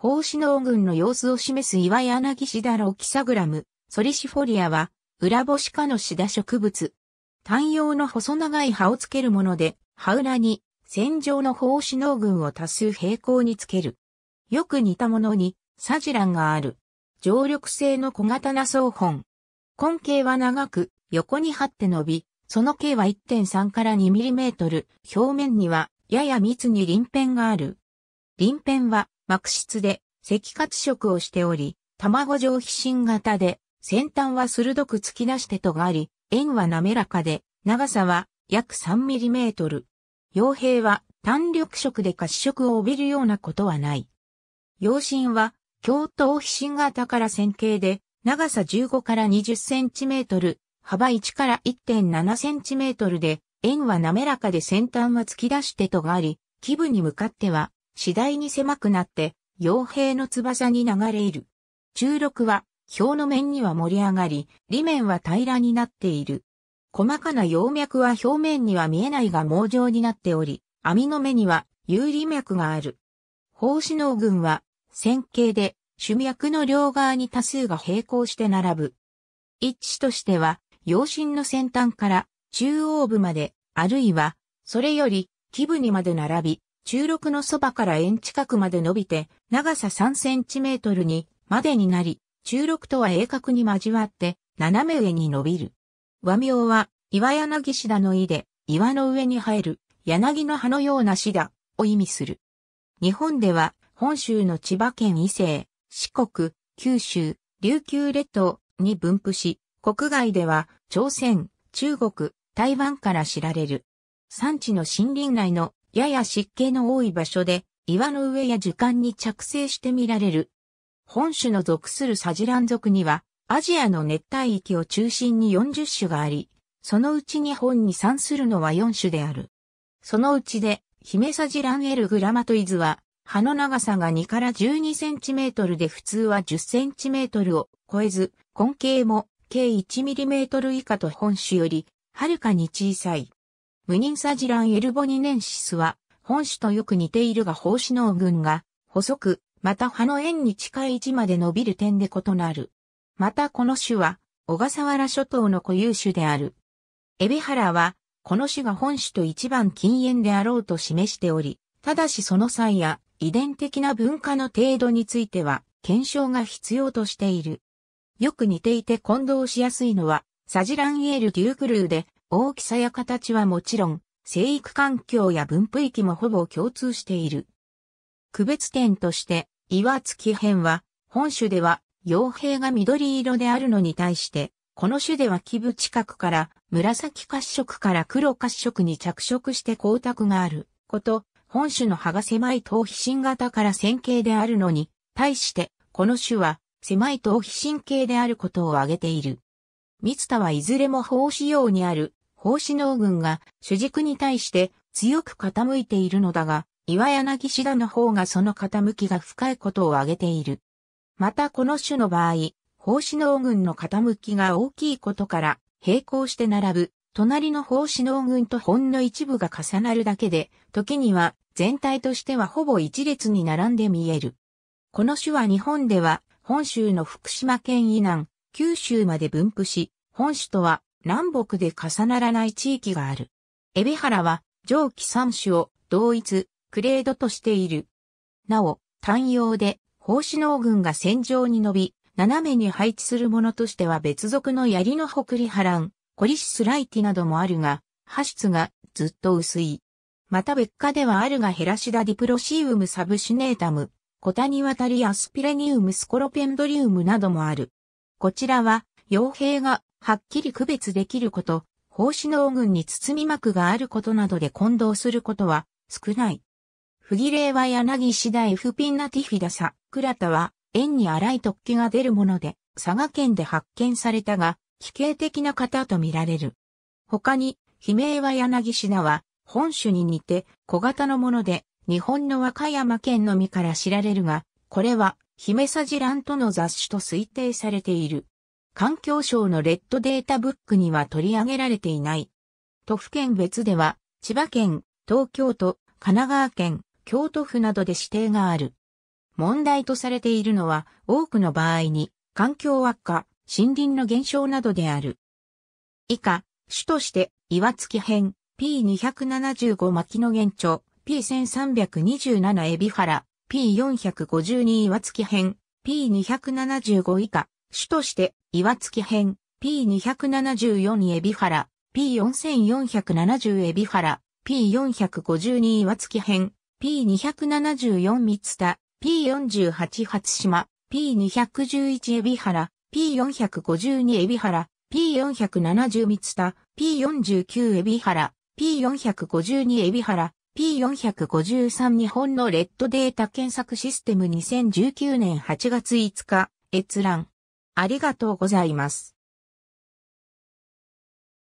奉仕農群の様子を示す岩柳シダロキサグラム、ソリシフォリアは、裏干し科のシダ植物。単葉の細長い葉をつけるもので、葉裏に線状の奉仕農群を多数平行につける。よく似たものに、サジランがある。常緑性の小型な草本。根茎は長く、横に張って伸び、その径は1.3から2トル、表面にはやや密に輪片がある。鱗片は膜質で赤褐色をしており、卵状皮疹型で、先端は鋭く突き出してとがあり、円は滑らかで、長さは約3トル。傭兵は単緑色で褐色を帯びるようなことはない。養心は、京都皮疹型から線形で、長さ15から20センチメートル、幅1から1.7センチメートルで、円は滑らかで先端は突き出してとがあり、基部に向かっては次第に狭くなって、傭兵の翼に流れいる。中六は、表の面には盛り上がり、裏面は平らになっている。細かな葉脈は表面には見えないが網状になっており、網の目には有利脈がある。胞子能群は線形で主脈の両側に多数が並行して並ぶ。一致としては、陽心の先端から中央部まで、あるいは、それより基部にまで並び、中6のそばから円近くまで伸びて、長さ3センチメートルにまでになり、中6とは鋭角に交わって、斜め上に伸びる。和名は、岩柳シダの意で、岩の上に生える、柳の葉のようなシダを意味する。日本では、本州の千葉県伊勢、四国、九州、琉球列島に分布し、国外では、朝鮮、中国、台湾から知られる。産地の森林内のやや湿気の多い場所で、岩の上や樹幹に着生して見られる。本種の属するサジラン属には、アジアの熱帯域を中心に40種があり、そのうち日本に産するのは4種である。そのうちで、ヒメサジランエルグラマトイズは、葉の長さが2から12センチメートルで普通は10センチメートルを超えず、根茎も計1ミリメートル以下と本種より、はるかに小さい。ムニンサジランエルボニネンシスは、本種とよく似ているが胞子の群が、細く、また葉の円に近い位置まで伸びる点で異なる。またこの種は、小笠原諸島の固有種である。エビハラは、この種が本種と一番近縁であろうと示しており、ただしその際や遺伝的な文化の程度については、検証が必要としている。よく似ていて混同しやすいのは、サジランエール・デュークルーで、大きさや形はもちろん、生育環境や分布域もほぼ共通している。区別点として、岩付き辺は、本種では、傭兵が緑色であるのに対して、この種では基部近くから紫褐色から黒褐色に着色して光沢があること、本種の葉が狭い頭皮芯型から線形であるのに、対して、この種は狭い頭皮芯形であることを挙げている。三田はいずれも法仕様にある奉仕農軍が主軸に対して強く傾いているのだが、岩柳志田の方がその傾きが深いことを挙げている。またこの種の場合、奉仕農軍の傾きが大きいことから、並行して並ぶ、隣の奉仕農軍とほんの一部が重なるだけで、時には全体としてはほぼ一列に並んで見える。この種は日本では、本州の福島県以南、九州まで分布し、本種とは南北で重ならない地域がある。エビ原は上記3種を同一、クレードとしている。なお、単用で、放師能軍が戦場に伸び、斜めに配置するものとしては別属の槍の北ハ波乱、コリシスライティなどもあるが、派出がずっと薄い。また別科ではあるがヘラシダディプロシウムサブシネータム、コタニワタリアスピレニウムスコロペンドリウムなどもある。こちらは、傭兵がはっきり区別できること、胞子の群に包み膜があることなどで混同することは少ない。不義例は柳次第フピンナティフィダサ、クラタは縁に荒い突起が出るもので、佐賀県で発見されたが、奇形的な型とみられる。他に、悲鳴は柳品は、本種に似て小型のもので、日本の和歌山県のみから知られるが、これは、姫さじらんとの雑種と推定されている。環境省のレッドデータブックには取り上げられていない。都府県別では、千葉県、東京都、神奈川県、京都府などで指定がある。問題とされているのは、多くの場合に、環境悪化、森林の減少などである。以下、主として、岩月編、P275 牧野原町、P1327 海老原、P452 岩月編、P275 以下、主として、岩月編、P274 エビ原、P4470 エビ原、P452 岩月編、P274 三田、P48 初島、P211 エビ原、P452 エビ原、P470 三田、P49 エビ原、P452 エビ原、P453 日本のレッドデータ検索システム2019年8月5日、閲覧。ありがとうございます。